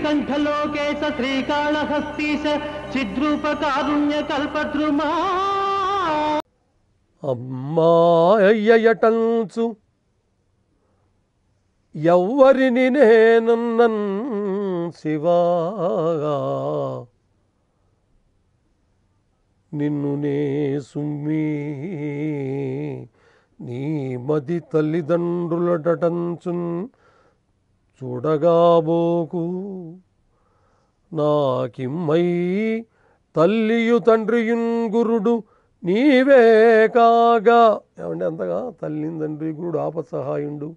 శ్రీకంఠలోకేశ శ్రీకాళహస్తీశ చిద్రూపకారుణ్యకల్పద్రుమా అమ్మాయ్యటంచు ఎవ్వరిని నేనున్నన్ శివా నిన్ను నే సుమ్మీ నీ మది తల్లిదండ్రులటంచున్ చూడగాబోకు నాకిమ్మై తల్లియు తండ్రియున్ గురుడు నీవే కాగా ఏమంటే అంతగా తల్లిని తండ్రి గురుడు ఆపత్సహాయుండు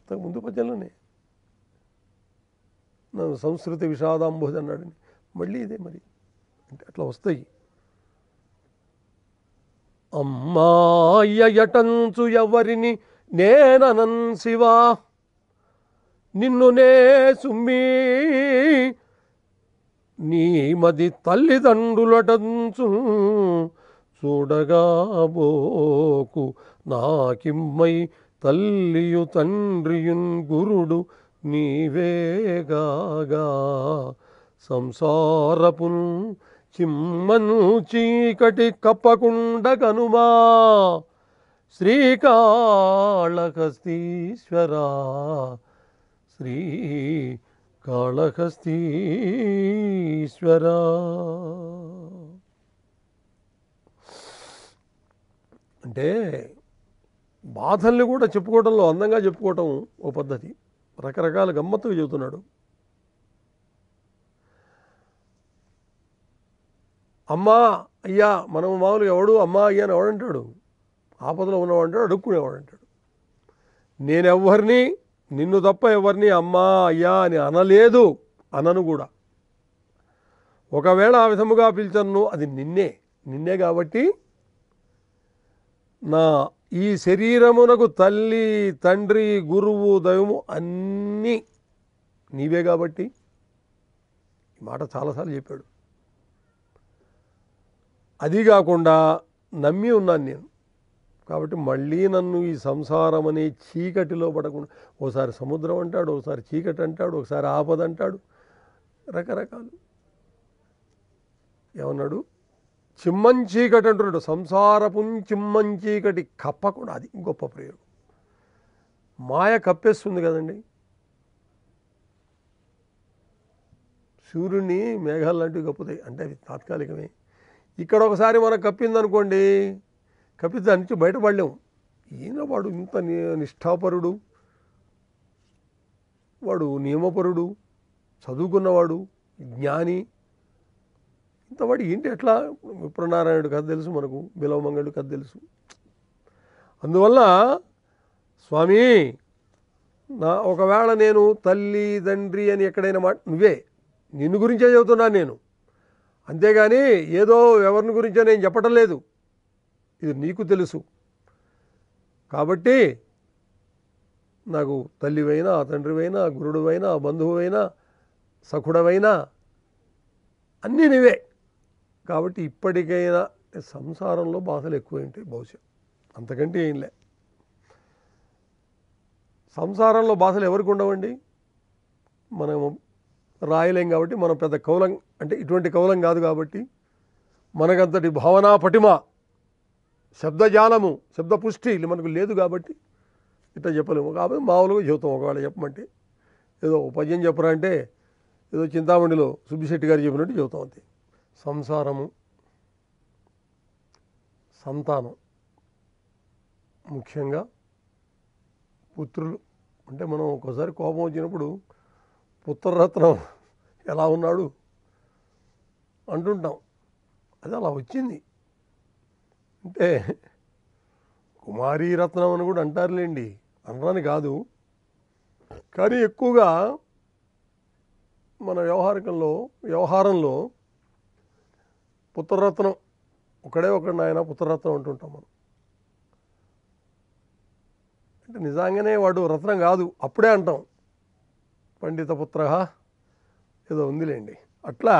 అంతకు ముందు పద్యంలోనే నన్ను సంస్కృతి విషాదాంబోధ అన్నాడు మళ్ళీ ఇదే మరి అంటే అట్లా వస్తాయి అమ్మాయ్యటంచు ఎవరిని నేననన్ శివా నిన్నునే సుమ్మి నీ మది తల్లిదండ్రులటంచు చూడగా బోకు నాకిమ్మై తల్లియు తండ్రియున్ గురుడు నీవేగాగా సంసారపు చిమ్మను చీకటి కప్పకుండ కనుమా శ్రీ కాళహస్తీశ్వర అంటే బాధల్ని కూడా చెప్పుకోవడంలో అందంగా చెప్పుకోవటం ఓ పద్ధతి రకరకాల గమ్మత్తుగా చెబుతున్నాడు అమ్మా అయ్యా మనం మామూలుగా ఎవడు అమ్మా అయ్యా అని ఎవడంటాడు ఆపదలో ఉన్నవాడు అంటాడు అడుక్కునేవాడు అంటాడు నేనెవ్వరిని నిన్ను తప్ప ఎవరిని అమ్మా అయ్యా అని అనలేదు అనను కూడా ఒకవేళ ఆ విధముగా పిలిచను అది నిన్నే నిన్నే కాబట్టి నా ఈ శరీరమునకు తల్లి తండ్రి గురువు దైవము అన్నీ నీవే కాబట్టి ఈ మాట చాలాసార్లు చెప్పాడు అది కాకుండా నమ్మి ఉన్నాను నేను కాబట్టి మళ్ళీ నన్ను ఈ సంసారం అనే చీకటిలో పడకుండా ఓసారి సముద్రం అంటాడు ఒకసారి చీకటి అంటాడు ఒకసారి ఆపద అంటాడు రకరకాలు ఏమన్నాడు చిమ్మం చీకటి అంటున్నాడు సంసారపు చిమ్మం చీకటి కప్పకుండా అది గొప్ప ప్రయోగం మాయ కప్పేస్తుంది కదండి సూర్యుడిని మేఘాలు లాంటివి కప్పుతాయి అంటే అవి తాత్కాలికమే ఇక్కడ ఒకసారి మనకు కప్పిందనుకోండి కాకపోతే దాని నుంచి బయటపడలేము ఈయన వాడు ఇంత నిష్ఠాపరుడు వాడు నియమపరుడు చదువుకున్నవాడు జ్ఞాని ఇంతవాడు ఏంటి ఎట్లా విప్రనారాయణుడు కథ తెలుసు మనకు బిలవమంగళుడు కథ తెలుసు అందువల్ల స్వామి నా ఒకవేళ నేను తల్లి తండ్రి అని ఎక్కడైనా మాట నువ్వే నిన్ను గురించే చెబుతున్నాను నేను అంతేగాని ఏదో ఎవరిని గురించో నేను చెప్పటం లేదు ఇది నీకు తెలుసు కాబట్టి నాకు తల్లివైనా తండ్రివైనా గురుడువైనా బంధువువైనా సఖుడవైనా అన్నీ నువ్వే కాబట్టి ఇప్పటికైనా సంసారంలో బాధలు ఎక్కువ ఉంటాయి బహుశా అంతకంటే ఏం లే సంసారంలో బాధలు ఎవరికి ఉండవండి మనము రాయలేం కాబట్టి మనం పెద్ద కౌలం అంటే ఇటువంటి కౌలం కాదు కాబట్టి మనకంతటి భావనా పటిమ శబ్దజాలము శబ్దపుష్టి మనకు లేదు కాబట్టి ఇట్లా చెప్పలేము కాబట్టి మామూలుగా చెబుతాం ఒకవేళ చెప్పమంటే ఏదో ఉపాధ్యాయం చెప్పరా అంటే ఏదో చింతామణిలో సుబ్బిశెట్టి గారు చెప్పినట్టు చెబుతాం అంతే సంసారము సంతానం ముఖ్యంగా పుత్రులు అంటే మనం ఒక్కోసారి కోపం వచ్చినప్పుడు పుత్రరత్నం ఎలా ఉన్నాడు అంటుంటాం అది అలా వచ్చింది అంటే కుమారీరత్నం అని కూడా అంటారులేండి అనరాని కాదు కానీ ఎక్కువగా మన వ్యవహారికంలో వ్యవహారంలో పుత్రరత్నం ఒకడే ఒకడు నాయన పుత్రరత్నం అంటుంటాం మనం అంటే నిజంగానే వాడు రత్నం కాదు అప్పుడే అంటాం పండిత పుత్ర ఏదో ఉందిలేండి అట్లా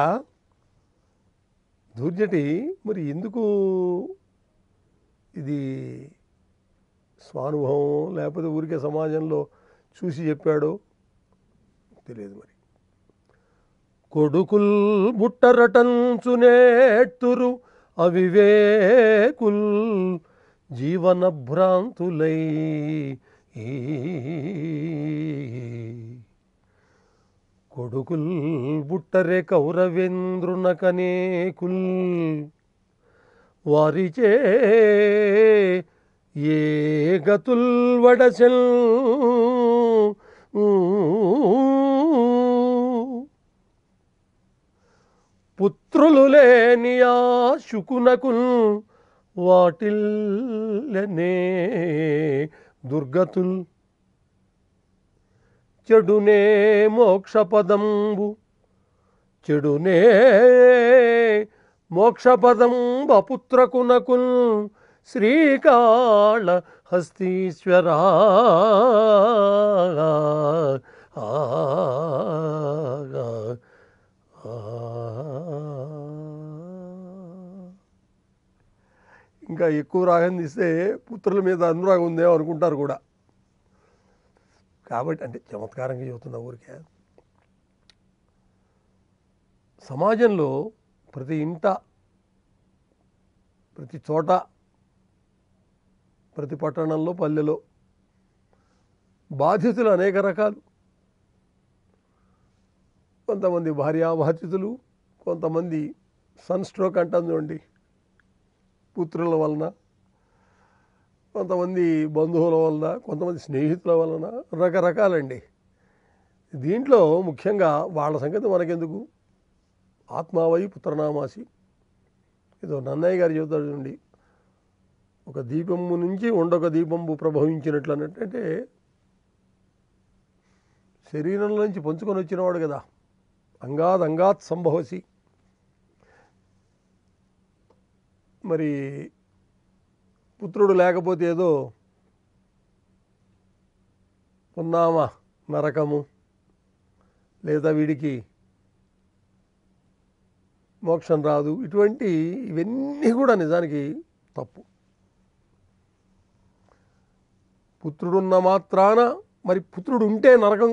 దూర్జటి మరి ఎందుకు ఇది స్వానుభవం లేకపోతే ఊరికే సమాజంలో చూసి చెప్పాడో తెలియదు మరి కొడుకుల్ బుట్టరటంచునేట్టురు అవివేకుల్ జీవన భ్రాంతులై కొడుకుల్ బుట్టరే కౌరవేంద్రునకనేకుల్ వారిచే ఏ గతుల్ వడసెల్ పుత్రులు లేని ఆ శుకునకు వాటిల్లనే దుర్గతుల్ చెడునే మోక్షపదంబు చెడునే మోక్షపదం వపుత్రకునకుల్ శ్రీకాళ హస్తీశ్వరా ఇంకా ఎక్కువ రాగం తీస్తే పుత్రుల మీద అనురాగం ఉందేమో అనుకుంటారు కూడా కాబట్టి అంటే చమత్కారంగా చెబుతున్న ఊరికే సమాజంలో ప్రతి ఇంట ప్రతి చోట ప్రతి పట్టణంలో పల్లెలో బాధితులు అనేక రకాలు కొంతమంది బాధితులు కొంతమంది సన్ స్ట్రోక్ అంటుందండి పుత్రుల వలన కొంతమంది బంధువుల వలన కొంతమంది స్నేహితుల వలన రకరకాలండి దీంట్లో ముఖ్యంగా వాళ్ళ సంగతి మనకెందుకు ఆత్మావై పుత్రనామాసి ఏదో నన్నయ్య గారు చెబుతాడు ఒక దీపము నుంచి ఉండొక దీపంబు ప్రభవించినట్లు అంటే శరీరంలో నుంచి పంచుకొని వచ్చినవాడు కదా అంగాద్ అంగాత్ సంభవసి మరి పుత్రుడు లేకపోతే ఏదో పున్నామ నరకము లేదా వీడికి మోక్షం రాదు ఇటువంటి ఇవన్నీ కూడా నిజానికి తప్పు పుత్రుడున్న మాత్రాన మరి పుత్రుడు ఉంటే నరకం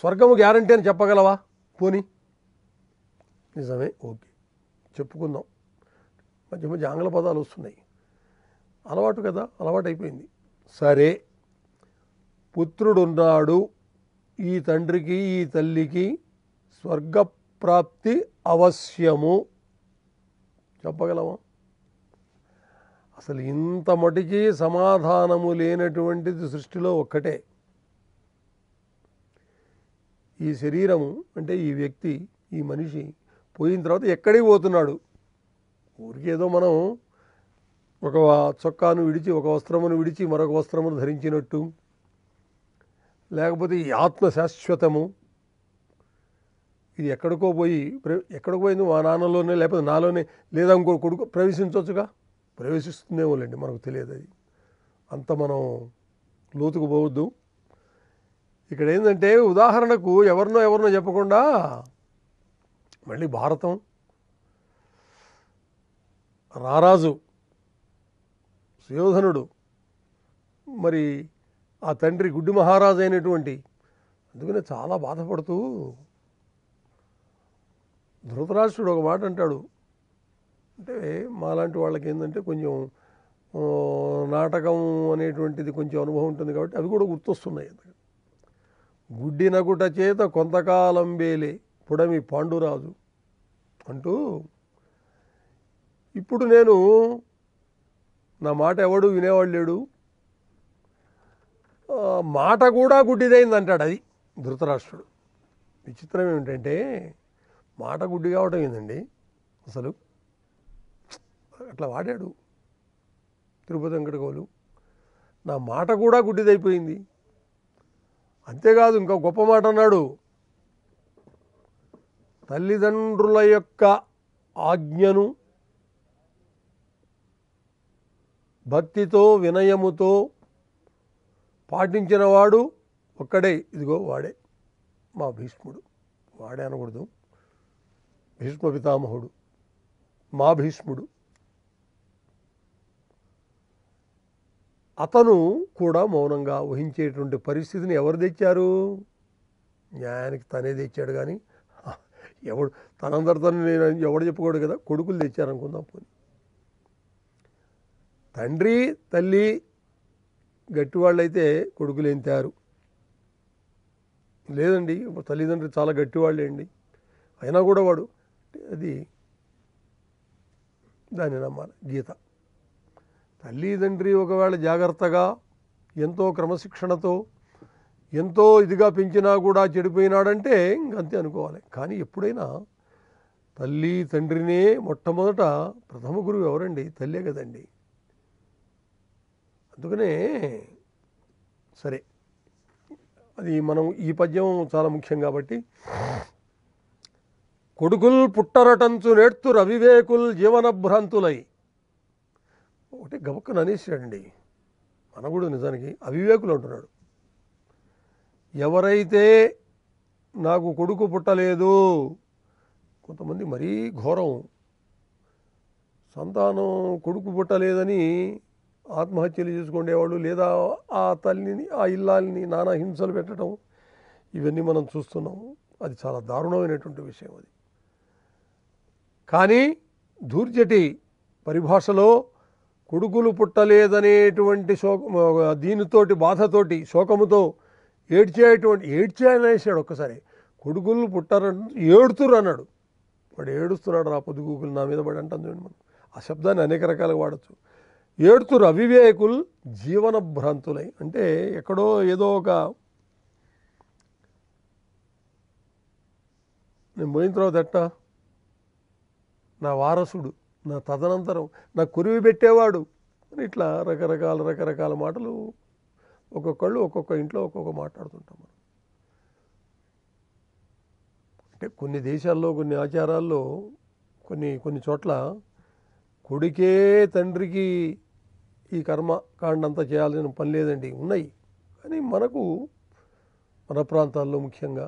స్వర్గము గ్యారంటీ అని చెప్పగలవా పోని నిజమే ఓకే చెప్పుకుందాం మధ్య మధ్య ఆంగ్ల పదాలు వస్తున్నాయి అలవాటు కదా అలవాటు అయిపోయింది సరే పుత్రుడున్నాడు ఈ తండ్రికి ఈ తల్లికి స్వర్గప్రాప్తి అవశ్యము చెప్పగలమా అసలు ఇంత మటుకి సమాధానము లేనటువంటిది సృష్టిలో ఒక్కటే ఈ శరీరము అంటే ఈ వ్యక్తి ఈ మనిషి పోయిన తర్వాత ఎక్కడికి పోతున్నాడు ఊరికేదో మనం ఒక చొక్కాను విడిచి ఒక వస్త్రమును విడిచి మరొక వస్త్రమును ధరించినట్టు లేకపోతే ఈ ఆత్మ శాశ్వతము ఇది ఎక్కడికో పోయి ఎక్కడికి పోయింది మా నాన్నలోనే లేకపోతే నాలోనే లేదా ఇంకో కొడుకు ప్రవేశించవచ్చుగా ప్రవేశిస్తుందేమోలేండి మనకు తెలియదు అది అంత మనం లోతుకు పోవద్దు ఇక్కడ ఏంటంటే ఉదాహరణకు ఎవరినో ఎవరినో చెప్పకుండా మళ్ళీ భారతం రారాజు సుయోధనుడు మరి ఆ తండ్రి గుడ్డి మహారాజు అయినటువంటి అందుకనే చాలా బాధపడుతూ ధృతరాష్ట్రుడు ఒక మాట అంటాడు అంటే మాలాంటి వాళ్ళకి ఏంటంటే కొంచెం నాటకం అనేటువంటిది కొంచెం అనుభవం ఉంటుంది కాబట్టి అవి కూడా గుర్తొస్తున్నాయి గుడ్డి నగుట చేత కొంతకాలం వేలే పుడమి పాండురాజు అంటూ ఇప్పుడు నేను నా మాట ఎవడు వినేవాడు లేడు మాట కూడా గుడ్డిదైంది అంటాడు అది ధృతరాష్ట్రుడు విచిత్రం ఏమిటంటే మాట గుడ్డి కావటం ఏందండి అసలు అట్లా వాడాడు తిరుపతి వెంకటగోలు నా మాట కూడా గుడ్డిదైపోయింది అంతేకాదు ఇంకా గొప్ప మాట అన్నాడు తల్లిదండ్రుల యొక్క ఆజ్ఞను భక్తితో వినయముతో పాటించినవాడు ఒక్కడే ఇదిగో వాడే మా భీష్ముడు వాడే అనకూడదు భీష్మ పితామహుడు మా భీష్ముడు అతను కూడా మౌనంగా ఊహించేటువంటి పరిస్థితిని ఎవరు తెచ్చారు న్యాయానికి తనే తెచ్చాడు కానీ ఎవడు తనందరితో నేను ఎవడు చెప్పుకోడు కదా కొడుకులు తెచ్చారనుకుందాం పోనీ తండ్రి తల్లి గట్టివాళ్ళైతే కొడుకులు తారు లేదండి తల్లిదండ్రులు చాలా గట్టివాళ్ళే అండి అయినా కూడా వాడు అది దాన్ని నమ్మాలి గీత తల్లిదండ్రి ఒకవేళ జాగ్రత్తగా ఎంతో క్రమశిక్షణతో ఎంతో ఇదిగా పెంచినా కూడా చెడిపోయినాడంటే ఇంకంతే అనుకోవాలి కానీ ఎప్పుడైనా తల్లి తండ్రినే మొట్టమొదట ప్రథమ గురువు ఎవరండి తల్లే కదండి అందుకనే సరే అది మనం ఈ పద్యం చాలా ముఖ్యం కాబట్టి కొడుకుల్ పుట్టరటంచు నేర్తు రవివేకుల్ భ్రాంతులై ఒకటి గబక్కను మన కూడా నిజానికి అవివేకులు అంటున్నాడు ఎవరైతే నాకు కొడుకు పుట్టలేదు కొంతమంది మరీ ఘోరం సంతానం కొడుకు పుట్టలేదని ఆత్మహత్యలు చేసుకునేవాళ్ళు లేదా ఆ తల్లిని ఆ ఇల్లాలని నానా హింసలు పెట్టడం ఇవన్నీ మనం చూస్తున్నాం అది చాలా దారుణమైనటువంటి విషయం అది కానీ ధూర్జటి పరిభాషలో కొడుకులు పుట్టలేదనేటువంటి శోక దీనితోటి బాధతోటి శోకముతో ఏడ్చేటువంటి ఏడ్చేనేసాడు ఒక్కసారి కొడుకులు పుట్టర ఏడుతురు అన్నాడు వాడు ఏడుస్తున్నాడు రా పొద్దుగూకులు నా మీద పడి అంటాం చూడండి మనం ఆ శబ్దాన్ని అనేక రకాలుగా వాడచ్చు ఏడుతురు అవివేకులు జీవన భ్రాంతులై అంటే ఎక్కడో ఏదో ఒక నేను పోయిన తర్వాత ఎట్టా నా వారసుడు నా తదనంతరం నా కురివి పెట్టేవాడు అని ఇట్లా రకరకాల రకరకాల మాటలు ఒక్కొక్కళ్ళు ఒక్కొక్క ఇంట్లో ఒక్కొక్క మాట్లాడుతుంటాం మనం అంటే కొన్ని దేశాల్లో కొన్ని ఆచారాల్లో కొన్ని కొన్ని చోట్ల కొడుకే తండ్రికి ఈ కర్మ కాండంతా చేయాల్సిన పని లేదండి ఉన్నాయి కానీ మనకు మన ప్రాంతాల్లో ముఖ్యంగా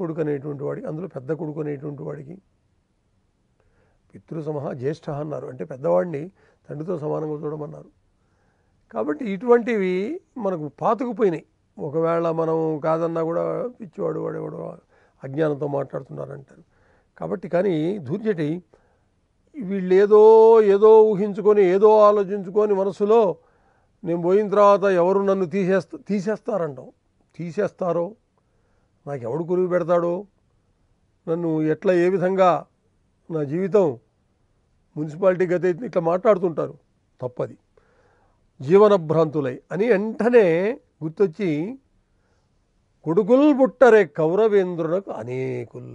కొడుకు అనేటువంటి వాడికి అందులో పెద్ద కొడుకు అనేటువంటి వాడికి సమహ జ్యేష్ఠ అన్నారు అంటే పెద్దవాడిని తండ్రితో సమానంగా చూడమన్నారు కాబట్టి ఇటువంటివి మనకు పాతుకుపోయినాయి ఒకవేళ మనం కాదన్నా కూడా పిచ్చివాడు వాడేవాడు అజ్ఞానంతో మాట్లాడుతున్నారంటారు కాబట్టి కానీ ధూర్జటి వీళ్ళు ఏదో ఏదో ఊహించుకొని ఏదో ఆలోచించుకొని మనసులో నేను పోయిన తర్వాత ఎవరు నన్ను తీసేస్తా తీసేస్తారంటాం తీసేస్తారో నాకు ఎవడు కురివి పెడతాడో నన్ను ఎట్లా ఏ విధంగా నా జీవితం మున్సిపాలిటీ గత ఇట్లా మాట్లాడుతుంటారు తప్పది జీవనభ్రాంతులై అని వెంటనే గుర్తొచ్చి కొడుకుల్ పుట్టరే కౌరవేంద్రునకు అనేకుల్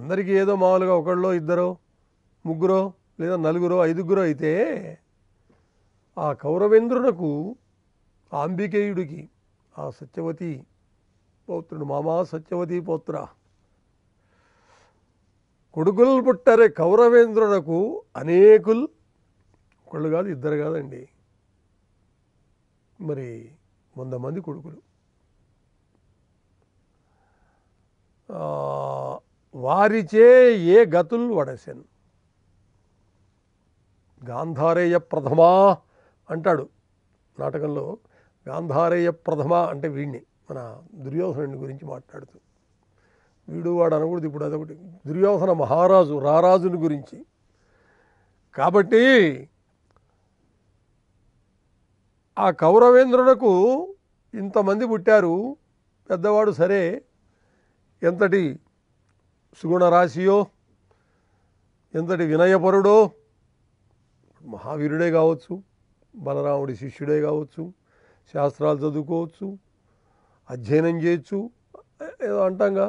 అందరికీ ఏదో మామూలుగా ఒకళ్ళో ఇద్దరో ముగ్గురో లేదా నలుగురో ఐదుగురో అయితే ఆ కౌరవేంద్రునకు ఆంబికేయుడికి ఆ సత్యవతి పౌత్రుడు మామా సత్యవతి పౌత్ర కొడుకులు పుట్టరే కౌరవేంద్రునకు అనేకులు ఒకళ్ళు కాదు ఇద్దరు కాదండి మరి వంద మంది కొడుకులు వారిచే ఏ గతులు వడసెన్ గాంధారేయ ప్రథమా అంటాడు నాటకంలో గాంధారేయ ప్రథమ అంటే వీడిని మన దుర్యోధను గురించి మాట్లాడుతూ వీడు వాడు అనకూడదు ఇప్పుడు అదొకటి దుర్యోధన మహారాజు రారాజుని గురించి కాబట్టి ఆ కౌరవేంద్రునకు ఇంతమంది పుట్టారు పెద్దవాడు సరే ఎంతటి సుగుణరాశియో ఎంతటి వినయపరుడో మహావీరుడే కావచ్చు బలరాముడి శిష్యుడే కావచ్చు శాస్త్రాలు చదువుకోవచ్చు అధ్యయనం చేయొచ్చు ఏదో అంటాంగా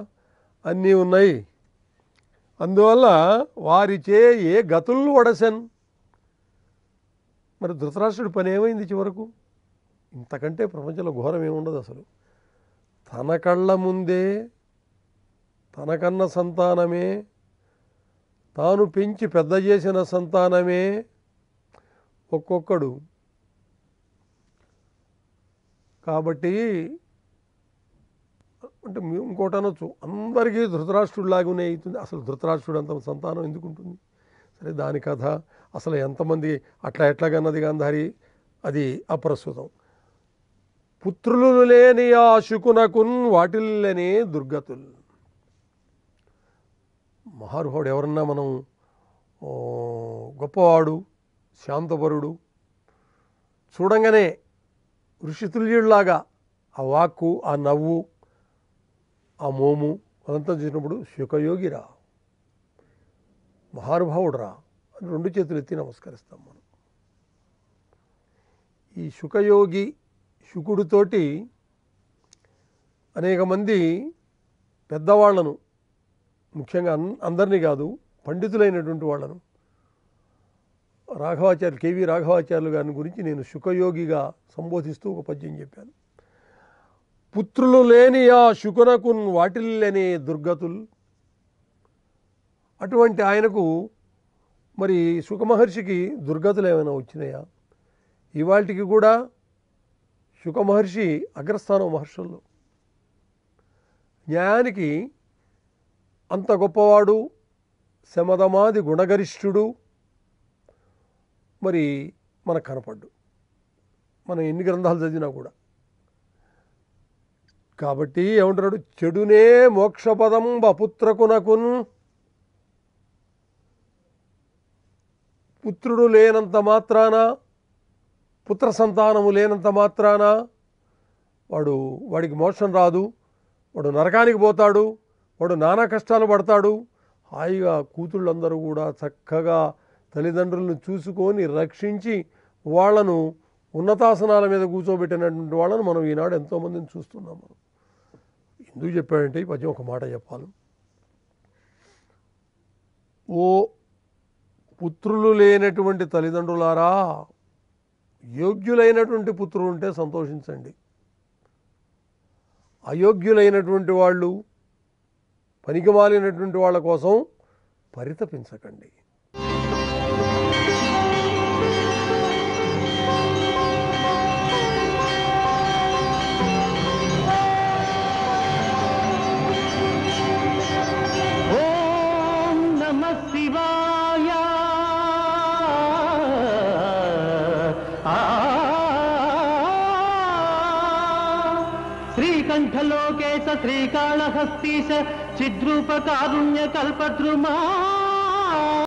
అన్నీ ఉన్నాయి అందువల్ల వారిచే ఏ గతులు వడసెన్ మరి ధృతరాష్ట్రుడి పని ఏమైంది చివరకు ఇంతకంటే ప్రపంచంలో ఘోరం ఏముండదు అసలు తన కళ్ళ ముందే తనకన్న సంతానమే తాను పెంచి పెద్ద చేసిన సంతానమే ఒక్కొక్కడు కాబట్టి అంటే మేము ఇంకోటి అనొచ్చు అందరికీ లాగానే అవుతుంది అసలు ధృతరాష్ట్రుడు అంత సంతానం ఎందుకు ఉంటుంది సరే దాని కథ అసలు ఎంతమంది అట్లా ఎట్లాగన్నది గాంధారి అది అప్రస్తుతం పుత్రులు లేని ఆ శుకునకున్ వాటిల్లేని దుర్గతులు మహానుభావుడు ఎవరన్నా మనం గొప్పవాడు శాంతపరుడు చూడంగానే ఋషితుల్యుడిలాగా ఆ వాక్కు ఆ నవ్వు ఆ మోము అదంతా చేసినప్పుడు మహానుభావుడు మహానుభావుడురా అని రెండు చేతులు ఎత్తి నమస్కరిస్తాం మనం ఈ శుఖయోగి శుకుడితోటి అనేక మంది పెద్దవాళ్లను ముఖ్యంగా అందరినీ కాదు పండితులైనటువంటి వాళ్ళను రాఘవాచార్యులు కేవీ రాఘవాచార్యులు గారిని గురించి నేను శుఖయోగిగా సంబోధిస్తూ ఒక పద్యం చెప్పాను పుత్రులు లేని ఆ శుకునకున్ వాటిల్ లేని దుర్గతులు అటువంటి ఆయనకు మరి సుఖమహర్షికి దుర్గతులు ఏమైనా వచ్చినాయా ఇవాటికి కూడా సుఖమహర్షి అగ్రస్థానం మహర్షుల్లో న్యాయానికి అంత గొప్పవాడు శమదమాది గుణగరిష్ఠుడు మరి మనకు కనపడ్డు మనం ఎన్ని గ్రంథాలు చదివినా కూడా కాబట్టి ఏమంటున్నాడు చెడునే మోక్షపదం అపుత్రకునకున్ పుత్రుడు లేనంత మాత్రాన పుత్ర సంతానము లేనంత మాత్రాన వాడు వాడికి మోక్షం రాదు వాడు నరకానికి పోతాడు వాడు నానా కష్టాలు పడతాడు హాయిగా కూతుళ్ళందరూ కూడా చక్కగా తల్లిదండ్రులను చూసుకొని రక్షించి వాళ్లను ఉన్నతాసనాల మీద కూర్చోబెట్టినటువంటి వాళ్ళని మనం ఈనాడు ఎంతోమందిని చూస్తున్నాం మనం ఎందుకు చెప్పాడంటే ఈ పద్యం ఒక మాట చెప్పాలి ఓ పుత్రులు లేనటువంటి తల్లిదండ్రులారా యోగ్యులైనటువంటి పుత్రులు ఉంటే సంతోషించండి అయోగ్యులైనటువంటి వాళ్ళు పనికిమాలినటువంటి వాళ్ళ కోసం పరితపించకండి శ్రీకాళహస్తీశ చిద్రూప